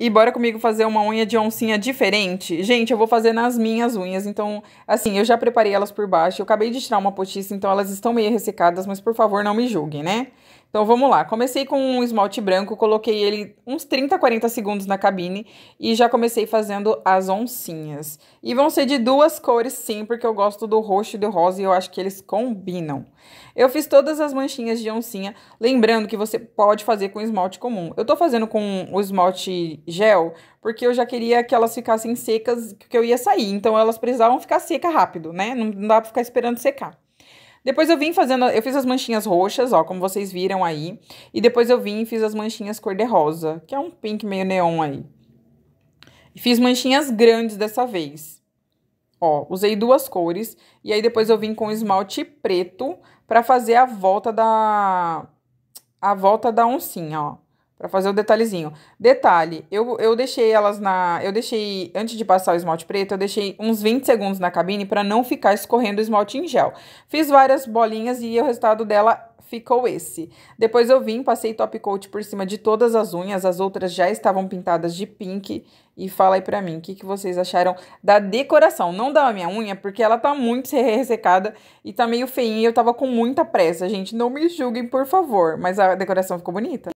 E bora comigo fazer uma unha de oncinha diferente? Gente, eu vou fazer nas minhas unhas, então, assim, eu já preparei elas por baixo. Eu acabei de tirar uma potiça, então elas estão meio ressecadas, mas por favor não me julguem, né? Então vamos lá. Comecei com um esmalte branco, coloquei ele uns 30, 40 segundos na cabine e já comecei fazendo as oncinhas. E vão ser de duas cores sim, porque eu gosto do roxo e do rosa e eu acho que eles combinam. Eu fiz todas as manchinhas de oncinha, lembrando que você pode fazer com esmalte comum. Eu tô fazendo com o esmalte gel, porque eu já queria que elas ficassem secas, que eu ia sair. Então elas precisavam ficar seca rápido, né? Não dá pra ficar esperando secar. Depois eu vim fazendo, eu fiz as manchinhas roxas, ó, como vocês viram aí. E depois eu vim e fiz as manchinhas cor-de-rosa, que é um pink meio neon aí. E fiz manchinhas grandes dessa vez. Ó, usei duas cores. E aí depois eu vim com esmalte preto pra fazer a volta da... A volta da oncinha, ó para fazer o detalhezinho. Detalhe, eu, eu deixei elas na. Eu deixei, antes de passar o esmalte preto, eu deixei uns 20 segundos na cabine para não ficar escorrendo o esmalte em gel. Fiz várias bolinhas e o resultado dela ficou esse. Depois eu vim, passei top coat por cima de todas as unhas, as outras já estavam pintadas de pink. E fala aí pra mim, o que, que vocês acharam da decoração? Não da minha unha, porque ela tá muito ressecada e tá meio feinha, eu tava com muita pressa, gente. Não me julguem, por favor, mas a decoração ficou bonita.